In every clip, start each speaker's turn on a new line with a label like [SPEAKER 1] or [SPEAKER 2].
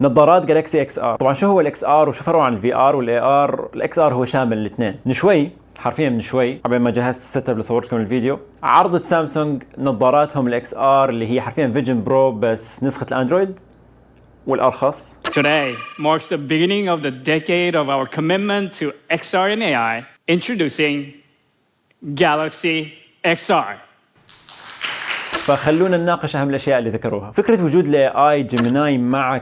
[SPEAKER 1] نظارات جالكسي اكس ار طبعا شو هو الاكس ار وشو فرقه عن الفي ار والاي ار الاكس ار هو شامل الاثنين من شوي حرفيا من شوي قبل ما جهزت السيت اب لصور لكم الفيديو عرضت سامسونج نظاراتهم الاكس ار اللي هي حرفيا فيجن برو بس نسخه الاندرويد والارخص Today marks the beginning of the decade of our commitment to XR and AI introducing Galaxy XR فخلونا نناقش اهم الاشياء اللي ذكروها فكره وجود الاي اي جيميناي مع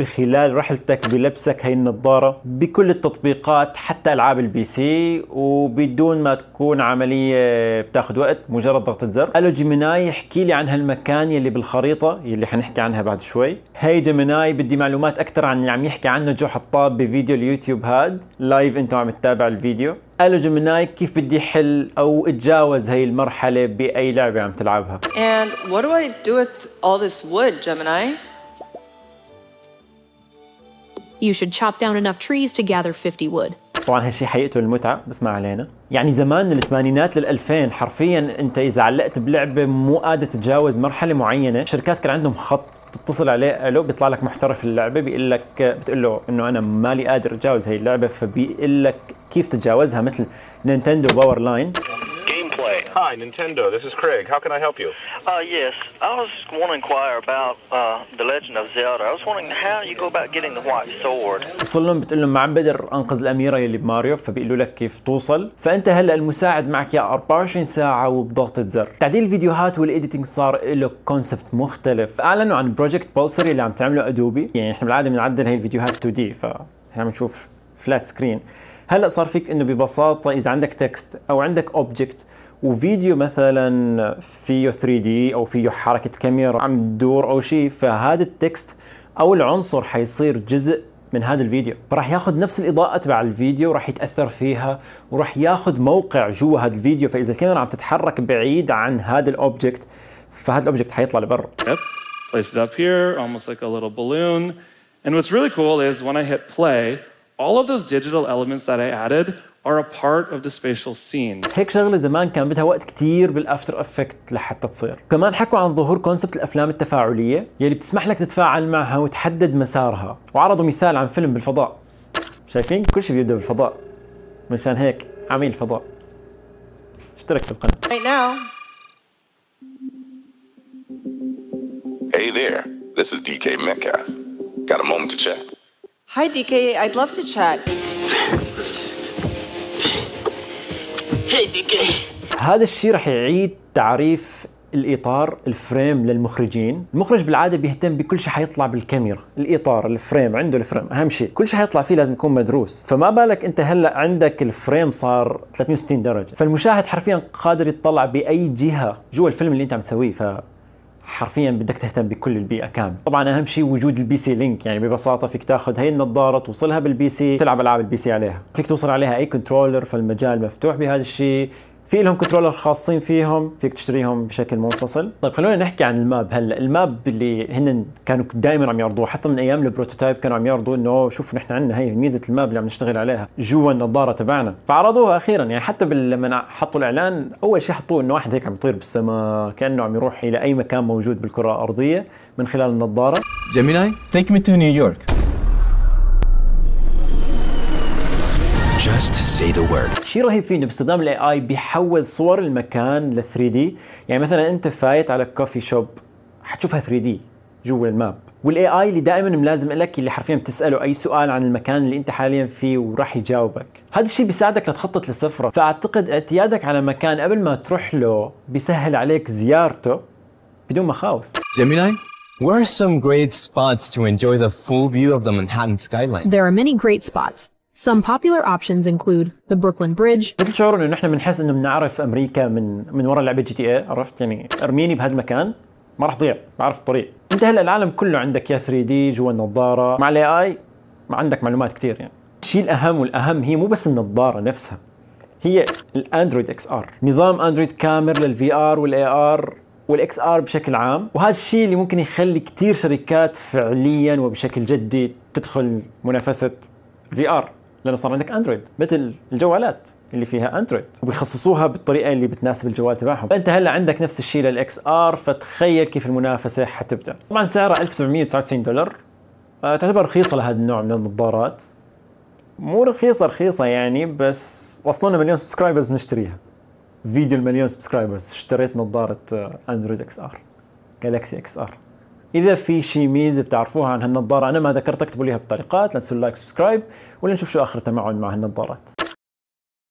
[SPEAKER 1] بخلال رحلتك بلبسك هاي النظارة بكل التطبيقات حتى ألعاب البي سي وبدون ما تكون عملية بتاخد وقت مجرد ضغطة زر ألو جيميناي احكي لي عن هالمكان يلي بالخريطة يلي حنحكي عنها بعد شوي هاي جيميناي بدي معلومات أكثر عن اللي عم يحكي عنه جو حطاب بفيديو اليوتيوب هاد لايف انتو عم تتابع الفيديو ألو جيميناي كيف بدي حل أو أتجاوز هاي المرحلة بأي لعبة عم تلعبها And what do I do with all this wood, Gemini? You should chop down enough trees to gather 50 wood. طبعا هالشيء حيقتل المتعه بس ما علينا يعني زمان الثمانينات لل2000 حرفيا انت اذا علقت بلعبه مو قادر تتجاوز مرحله معينه الشركات كان عندهم خط تتصل عليه الو بيطلع لك محترف اللعبه بيقول لك بتقول له انه انا مالي قادر اتجاوز هي اللعبه فبيقول لك كيف تتجاوزها مثل نينتندو باور لاين Hi, Nintendo. This is Craig. How can I help you? Uh, yes, I was want to inquire about uh, the Legend of Zelda. I was wondering how you go about getting the white sword. بتوصل لهم بتقول لهم ما عم بقدر انقذ الاميره يلي بماريو فبيقولوا لك كيف توصل فانت هلا المساعد معك يا 24 ساعه وبضغطه زر تعديل الفيديوهات والايديتنج صار له كونسبت مختلف اعلنوا عن بروجكت بولسر اللي عم تعمله ادوبي يعني احنا بالعاده بنعدل هي الفيديوهات 2 دي فاحنا نشوف فلات سكرين هلا صار فيك انه ببساطه اذا عندك تكست او عندك اوبجكت وفيديو مثلا فيه 3 d او فيه حركه كاميرا عم تدور او شيء فهذا التكست او العنصر حيصير جزء من هذا الفيديو فراح ياخذ نفس الاضاءه تبع الفيديو وراح يتاثر فيها وراح ياخذ موقع جوا هذا الفيديو فاذا الكاميرا عم تتحرك بعيد عن هذا الاوبجكت فهذا الاوبجكت حيطلع لبرا yep. placed it up here almost like a little balloon and what's really cool is when I hit play all of those digital elements that I added are a part of the spatial scene. هيك شغلة زمان كان بدها وقت كتير بالافتر افكت لحتى تصير، كمان حكوا عن ظهور كونسبت الافلام التفاعلية يلي بتسمح لك تتفاعل معها وتحدد مسارها، وعرضوا مثال عن فيلم بالفضاء. شايفين كل شيء بيبدا بالفضاء. مشان هيك عميل فضاء. اشترك القناة. Right now. Hey there, this is DK Metcalf. Got a moment to chat. Hi DK, I'd love to chat. هذا الشيء راح يعيد تعريف الاطار الفريم للمخرجين المخرج بالعاده بيهتم بكل شيء حيطلع بالكاميرا الاطار الفريم عنده الفريم اهم شيء كل شيء حيطلع فيه لازم يكون مدروس فما بالك انت هلا عندك الفريم صار 360 درجه فالمشاهد حرفيا قادر يطلع باي جهه جوا الفيلم اللي انت عم تسويه ف حرفيا بدك تهتم بكل البيئه كامل طبعا اهم شيء وجود البي سي لينك يعني ببساطه فيك تاخذ هي النظاره توصلها بالبي سي تلعب العاب البي سي عليها فيك توصل عليها اي كنترولر فالمجال مفتوح بهذا الشيء في لهم كنترولر خاصين فيهم فيك تشتريهم بشكل منفصل طيب خلونا نحكي عن الماب هلا الماب اللي هن كانوا دائما عم يعرضوه حتى من ايام البروتوتايب كانوا عم يعرضوا انه شوفوا نحن عندنا هي ميزه الماب اللي عم نشتغل عليها جوا النظاره تبعنا فعرضوها اخيرا يعني حتى لما حطوا الاعلان اول شيء حطوه انه واحد هيك عم يطير بالسماء كانه عم يروح الى اي مكان موجود بالكره الارضيه من خلال النظاره جيميناي تيك مي تو نيويورك Just say the word. شيء رهيب فيه انه باستخدام الاي اي بيحول صور المكان ل 3 دي، يعني مثلا انت فايت على كوفي شوب حتشوفها 3 دي جوا الماب، والاي اي اللي دائما ملازم لك اللي حرفيا بتساله اي سؤال عن المكان اللي انت حاليا فيه وراح يجاوبك، هذا الشيء بيساعدك لتخطط لسفرة، فاعتقد اعتيادك على مكان قبل ما تروح له بيسهل عليك زيارته بدون مخاوف. جيميناي Where are some great spots to enjoy the full view of the Manhattan skyline? There are many great spots. Some popular options include the Brooklyn Bridge. مثل شعور انه نحن بنحس انه بنعرف امريكا من من وراء لعبه جي تي اي عرفت يعني ارميني بهذا المكان ما راح تضيع، بعرف الطريق انت هلا العالم كله عندك يا 3 دي جوا النظاره مع الاي اي ما عندك معلومات كثير يعني الشيء الاهم والاهم هي مو بس النظاره نفسها هي الاندرويد اكس ار نظام اندرويد كامل للفي ار والاي ار والاكس ار بشكل عام وهذا الشيء اللي ممكن يخلي كثير شركات فعليا وبشكل جدي تدخل منافسه في ار لانه صار عندك اندرويد مثل الجوالات اللي فيها اندرويد وبيخصصوها بالطريقه اللي بتناسب الجوال تبعهم انت هلا عندك نفس الشيء للاكس ار فتخيل كيف المنافسه حتبدا طبعا سعرها 1799 دولار آه، تعتبر رخيصه لهذا النوع من النظارات مو رخيصه رخيصه يعني بس وصلنا مليون سبسكرايبرز بنشتريها فيديو المليون سبسكرايبرز اشتريت نظاره اندرويد اكس ار جالكسي اكس ار اذا في شيء ميزه بتعرفوها عن هالنظاره انا ما ذكرتها اكتبوا ليها بالتعليقات لا تنسوا اللايك سبسكرايب ولا نشوف شو اخر تمعن مع هالنظارات